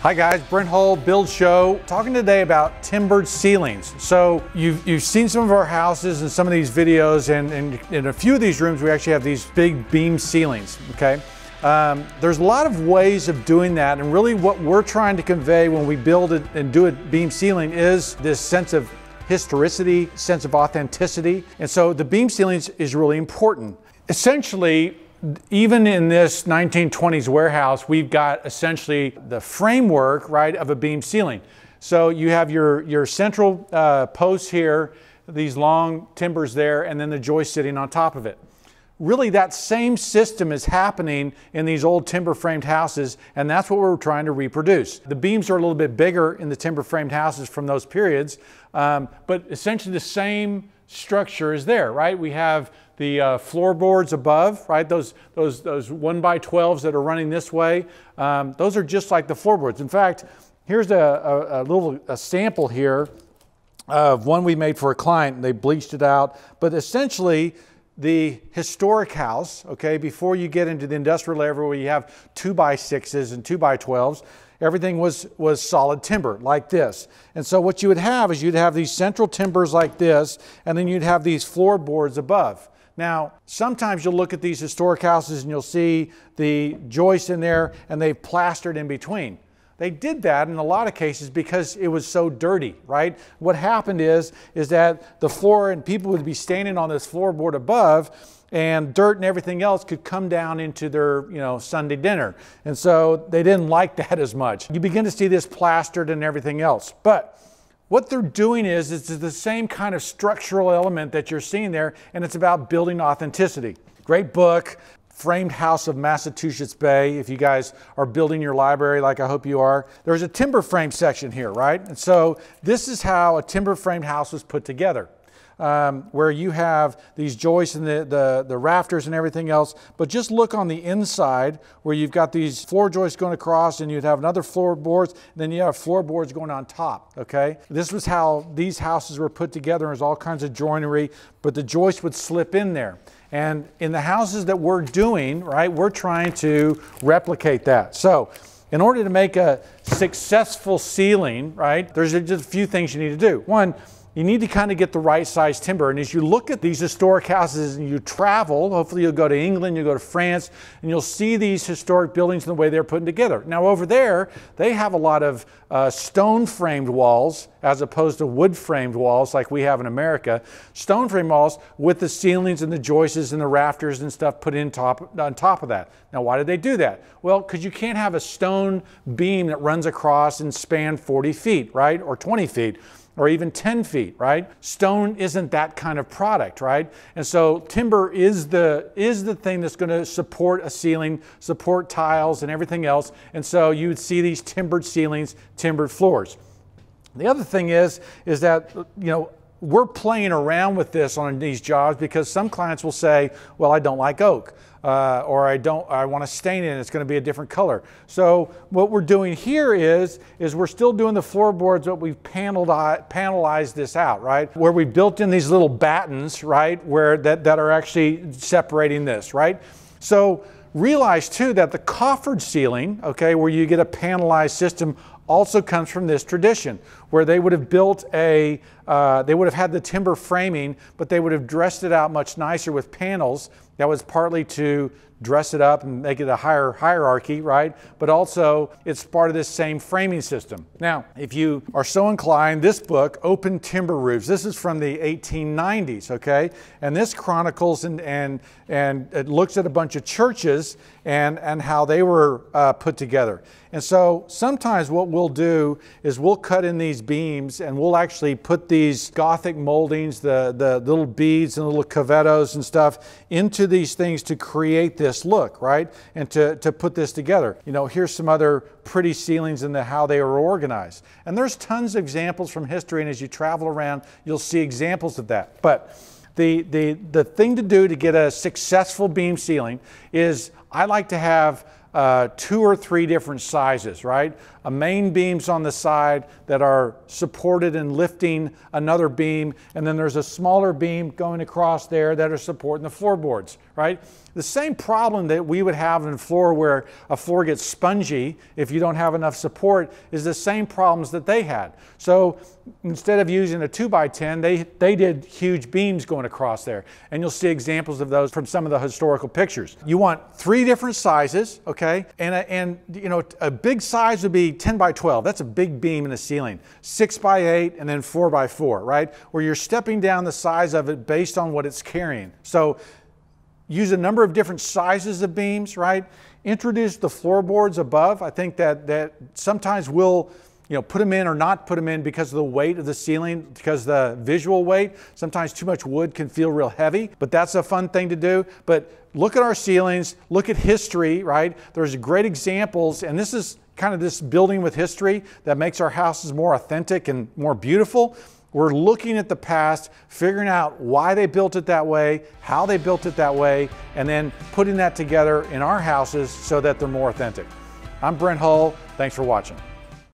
Hi guys, Brent Hull, Build Show, talking today about timbered ceilings. So you've, you've seen some of our houses and some of these videos and, and in a few of these rooms, we actually have these big beam ceilings, okay? Um, there's a lot of ways of doing that and really what we're trying to convey when we build it and do a beam ceiling is this sense of historicity, sense of authenticity. And so the beam ceilings is really important. Essentially, even in this 1920s warehouse, we've got essentially the framework, right, of a beam ceiling. So you have your, your central uh, posts here, these long timbers there, and then the joist sitting on top of it. Really, that same system is happening in these old timber framed houses, and that's what we're trying to reproduce. The beams are a little bit bigger in the timber framed houses from those periods, um, but essentially the same structure is there, right? We have the uh, floorboards above, right? Those, those, those 1 by 12s that are running this way, um, those are just like the floorboards. In fact, here's a, a, a little a sample here of one we made for a client and they bleached it out. But essentially, the historic house, okay, before you get into the industrial area where you have two by sixes and two by 12s, everything was, was solid timber like this. And so what you would have is you'd have these central timbers like this, and then you'd have these floorboards above. Now, sometimes you'll look at these historic houses and you'll see the joists in there and they've plastered in between. They did that in a lot of cases because it was so dirty, right? What happened is, is that the floor and people would be standing on this floorboard above and dirt and everything else could come down into their you know Sunday dinner. And so they didn't like that as much. You begin to see this plastered and everything else. But what they're doing is it's the same kind of structural element that you're seeing there, and it's about building authenticity. Great book, framed house of Massachusetts Bay. If you guys are building your library like I hope you are, there's a timber frame section here, right? And so this is how a timber framed house was put together um, where you have these joists and the, the, the rafters and everything else, but just look on the inside where you've got these floor joists going across and you'd have another floorboards, and then you have floorboards going on top, okay? This was how these houses were put together. There's all kinds of joinery, but the joists would slip in there. And in the houses that we're doing, right, we're trying to replicate that. So in order to make a successful ceiling, right, there's just a few things you need to do. One, you need to kind of get the right size timber. And as you look at these historic houses and you travel, hopefully you'll go to England, you'll go to France, and you'll see these historic buildings and the way they're put together. Now, over there, they have a lot of uh, stone framed walls as opposed to wood framed walls like we have in America. Stone framed walls with the ceilings and the joists and the rafters and stuff put in top, on top of that. Now, why did they do that? Well, because you can't have a stone beam that runs across and span 40 feet, right? Or 20 feet or even 10 feet, right? Stone isn't that kind of product, right? And so timber is the, is the thing that's gonna support a ceiling, support tiles and everything else. And so you would see these timbered ceilings, timbered floors. The other thing is, is that, you know, we're playing around with this on these jobs because some clients will say, well, I don't like oak. Uh, or I don't, I want to stain it and it's going to be a different color. So what we're doing here is, is we're still doing the floorboards, but we've paneled, uh, panelized this out, right? Where we built in these little battens, right? Where that, that are actually separating this, right? So realize too that the coffered ceiling, okay, where you get a panelized system also comes from this tradition where they would have built a, uh, they would have had the timber framing, but they would have dressed it out much nicer with panels that was partly to dress it up and make it a higher hierarchy, right? But also, it's part of this same framing system. Now, if you are so inclined, this book, Open Timber Roofs, this is from the 1890s, okay? And this chronicles and, and, and it looks at a bunch of churches and, and how they were uh, put together. And so sometimes what we'll do is we'll cut in these beams and we'll actually put these Gothic moldings, the, the little beads and little cavettos and stuff into these things to create this look, right? And to, to put this together. You know, here's some other pretty ceilings and the, how they were organized. And there's tons of examples from history, and as you travel around, you'll see examples of that. But the, the, the thing to do to get a successful beam ceiling is I like to have uh, two or three different sizes, right? A main beams on the side that are supported and lifting another beam, and then there's a smaller beam going across there that are supporting the floorboards, right? The same problem that we would have in floor where a floor gets spongy if you don't have enough support is the same problems that they had. So instead of using a 2 by 10 they, they did huge beams going across there. And you'll see examples of those from some of the historical pictures. You want three different sizes, okay? okay? And, a, uh, and you know, a big size would be 10 by 12. That's a big beam in the ceiling. Six by eight and then four by four, right? Where you're stepping down the size of it based on what it's carrying. So use a number of different sizes of beams, right? Introduce the floorboards above. I think that, that sometimes we'll, you know, put them in or not put them in because of the weight of the ceiling, because the visual weight. Sometimes too much wood can feel real heavy, but that's a fun thing to do. But look at our ceilings, look at history, right? There's great examples, and this is kind of this building with history that makes our houses more authentic and more beautiful. We're looking at the past, figuring out why they built it that way, how they built it that way, and then putting that together in our houses so that they're more authentic. I'm Brent Hull. Thanks for watching.